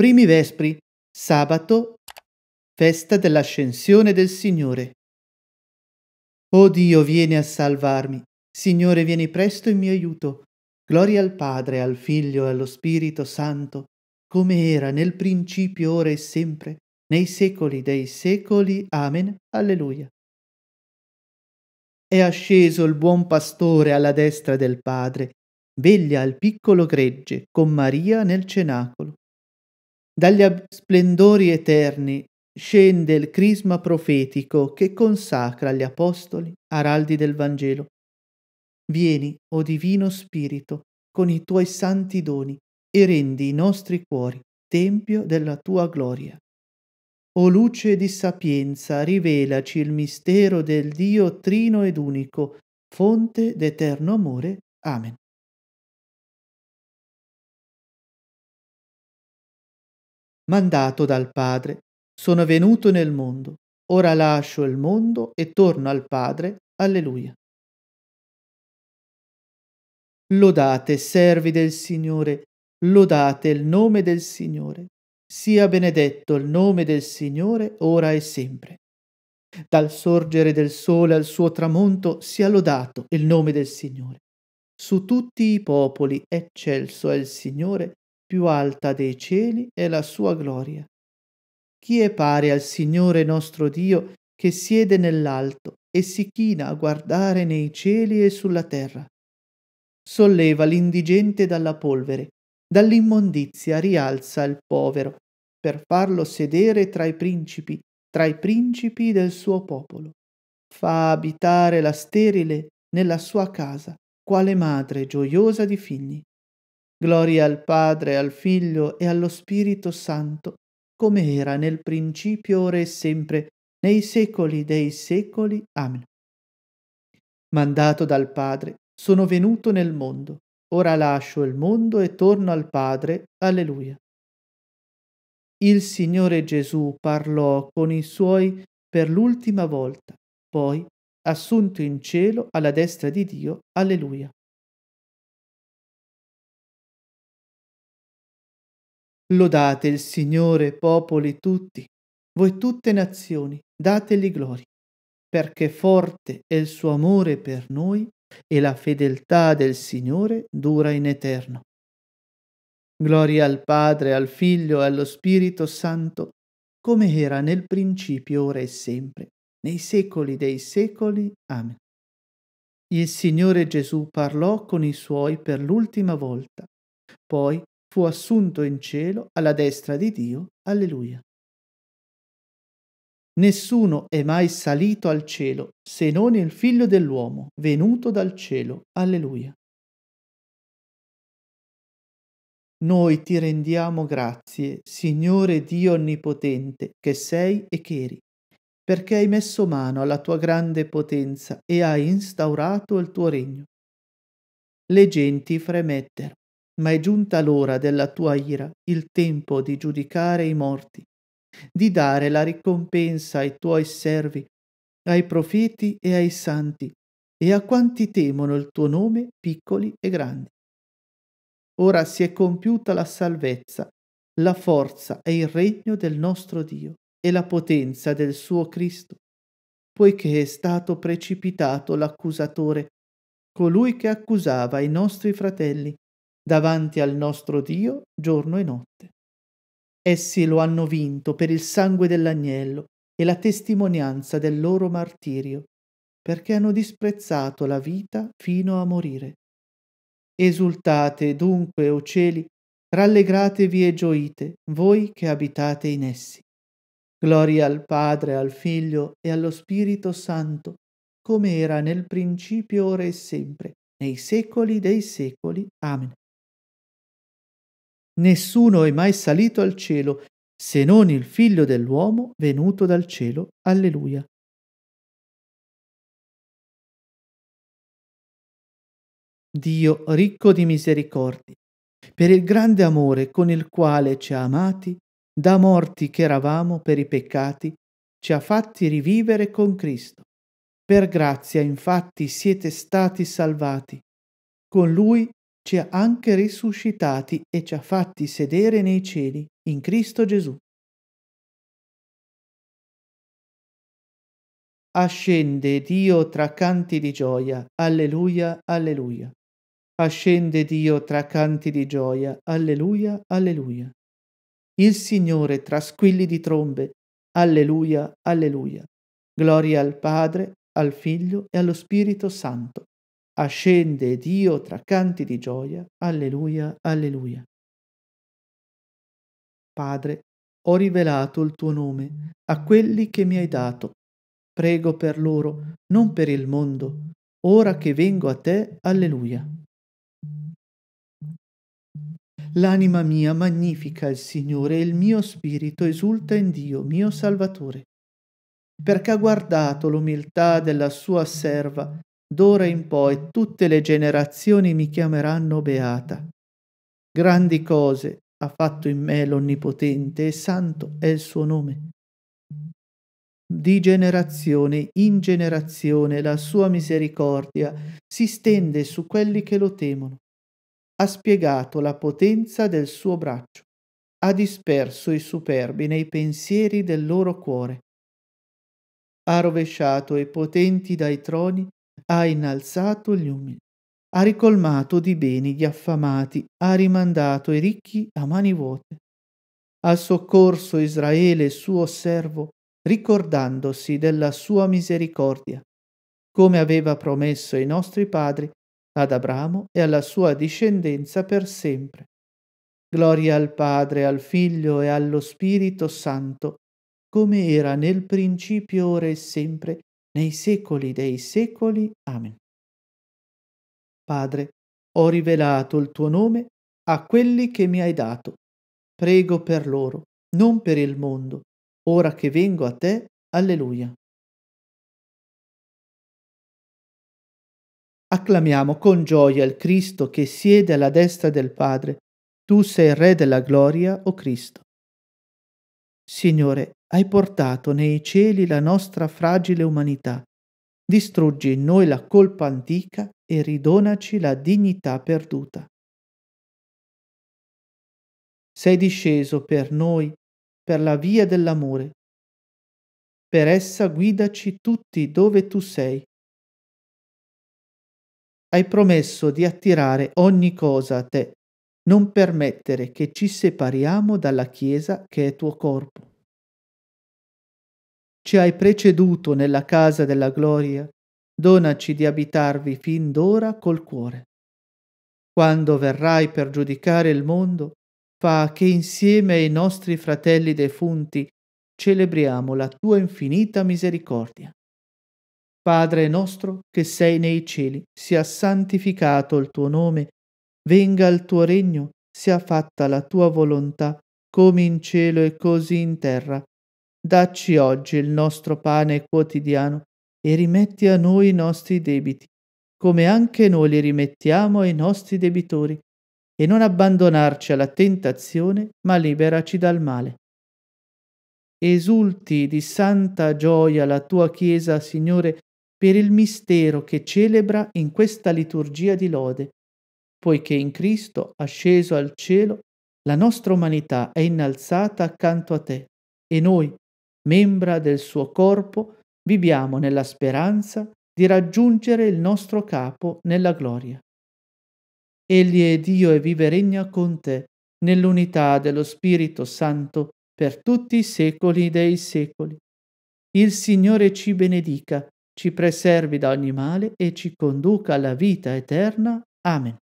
Primi Vespri, sabato, festa dell'ascensione del Signore. O Dio, vieni a salvarmi. Signore, vieni presto in mio aiuto. Gloria al Padre, al Figlio e allo Spirito Santo, come era nel principio, ora e sempre, nei secoli dei secoli. Amen. Alleluia. È asceso il buon pastore alla destra del Padre, veglia il piccolo gregge con Maria nel cenacolo. Dagli splendori eterni scende il crisma profetico che consacra gli apostoli, araldi del Vangelo. Vieni, o oh Divino Spirito, con i tuoi santi doni e rendi i nostri cuori tempio della tua gloria. O luce di sapienza, rivelaci il mistero del Dio trino ed unico, fonte d'eterno amore. Amen. mandato dal Padre. Sono venuto nel mondo, ora lascio il mondo e torno al Padre. Alleluia. Lodate, servi del Signore, lodate il nome del Signore. Sia benedetto il nome del Signore, ora e sempre. Dal sorgere del sole al suo tramonto sia lodato il nome del Signore. Su tutti i popoli eccelso è il Signore, più alta dei cieli è la sua gloria. Chi è pari al Signore nostro Dio che siede nell'alto e si china a guardare nei cieli e sulla terra? Solleva l'indigente dalla polvere, dall'immondizia rialza il povero, per farlo sedere tra i principi, tra i principi del suo popolo. Fa abitare la sterile nella sua casa, quale madre gioiosa di figli. Gloria al Padre, al Figlio e allo Spirito Santo, come era nel principio, ora e sempre, nei secoli dei secoli. Amen. Mandato dal Padre, sono venuto nel mondo, ora lascio il mondo e torno al Padre. Alleluia. Il Signore Gesù parlò con i suoi per l'ultima volta, poi, assunto in cielo alla destra di Dio, alleluia. Lodate il Signore, popoli tutti, voi tutte nazioni, dategli gloria, perché forte è il suo amore per noi e la fedeltà del Signore dura in eterno. Gloria al Padre, al Figlio e allo Spirito Santo, come era nel principio, ora e sempre, nei secoli dei secoli. Amen. Il Signore Gesù parlò con i suoi per l'ultima volta, poi fu assunto in cielo alla destra di Dio. Alleluia. Nessuno è mai salito al cielo se non il figlio dell'uomo, venuto dal cielo. Alleluia. Noi ti rendiamo grazie, Signore Dio Onnipotente, che sei e che eri, perché hai messo mano alla tua grande potenza e hai instaurato il tuo regno. Le genti fremettero ma è giunta l'ora della tua ira, il tempo di giudicare i morti, di dare la ricompensa ai tuoi servi, ai profeti e ai santi, e a quanti temono il tuo nome, piccoli e grandi. Ora si è compiuta la salvezza, la forza e il regno del nostro Dio e la potenza del suo Cristo, poiché è stato precipitato l'accusatore, colui che accusava i nostri fratelli, davanti al nostro Dio giorno e notte. Essi lo hanno vinto per il sangue dell'agnello e la testimonianza del loro martirio, perché hanno disprezzato la vita fino a morire. Esultate dunque, o cieli, rallegratevi e gioite, voi che abitate in essi. Gloria al Padre, al Figlio e allo Spirito Santo, come era nel principio, ora e sempre, nei secoli dei secoli. Amen. Nessuno è mai salito al cielo se non il figlio dell'uomo venuto dal cielo. Alleluia. Dio ricco di misericordia, per il grande amore con il quale ci ha amati, da morti che eravamo per i peccati, ci ha fatti rivivere con Cristo. Per grazia infatti siete stati salvati. Con Lui ci ha anche risuscitati e ci ha fatti sedere nei cieli, in Cristo Gesù. Ascende Dio tra canti di gioia, alleluia, alleluia. Ascende Dio tra canti di gioia, alleluia, alleluia. Il Signore tra squilli di trombe, alleluia, alleluia. Gloria al Padre, al Figlio e allo Spirito Santo ascende Dio tra canti di gioia. Alleluia, alleluia. Padre, ho rivelato il tuo nome a quelli che mi hai dato. Prego per loro, non per il mondo. Ora che vengo a te, alleluia. L'anima mia magnifica il Signore e il mio spirito esulta in Dio, mio Salvatore, perché ha guardato l'umiltà della sua serva D'ora in poi tutte le generazioni mi chiameranno beata. Grandi cose ha fatto in me l'Onnipotente e santo è il suo nome. Di generazione in generazione la sua misericordia si stende su quelli che lo temono. Ha spiegato la potenza del suo braccio, ha disperso i superbi nei pensieri del loro cuore. Ha rovesciato i potenti dai troni ha innalzato gli umili, ha ricolmato di beni gli affamati, ha rimandato i ricchi a mani vuote. Ha soccorso Israele suo servo, ricordandosi della sua misericordia, come aveva promesso ai nostri padri, ad Abramo e alla sua discendenza per sempre. Gloria al Padre, al Figlio e allo Spirito Santo, come era nel principio, ora e sempre, nei secoli dei secoli. Amen. Padre, ho rivelato il tuo nome a quelli che mi hai dato. Prego per loro, non per il mondo. Ora che vengo a te, alleluia. Acclamiamo con gioia il Cristo che siede alla destra del Padre. Tu sei il Re della gloria, o Cristo. Signore, hai portato nei cieli la nostra fragile umanità. Distruggi in noi la colpa antica e ridonaci la dignità perduta. Sei disceso per noi, per la via dell'amore. Per essa guidaci tutti dove tu sei. Hai promesso di attirare ogni cosa a te non permettere che ci separiamo dalla Chiesa che è tuo corpo. Ci hai preceduto nella casa della gloria, donaci di abitarvi fin d'ora col cuore. Quando verrai per giudicare il mondo, fa che insieme ai nostri fratelli defunti celebriamo la tua infinita misericordia. Padre nostro che sei nei cieli, sia santificato il tuo nome venga il tuo regno, sia fatta la tua volontà, come in cielo e così in terra. Dacci oggi il nostro pane quotidiano e rimetti a noi i nostri debiti, come anche noi li rimettiamo ai nostri debitori, e non abbandonarci alla tentazione, ma liberaci dal male. Esulti di santa gioia la tua Chiesa, Signore, per il mistero che celebra in questa liturgia di lode poiché in Cristo, asceso al cielo, la nostra umanità è innalzata accanto a te e noi, membra del suo corpo, viviamo nella speranza di raggiungere il nostro capo nella gloria. Egli è Dio e vive e regna con te nell'unità dello Spirito Santo per tutti i secoli dei secoli. Il Signore ci benedica, ci preservi da ogni male e ci conduca alla vita eterna. Amen.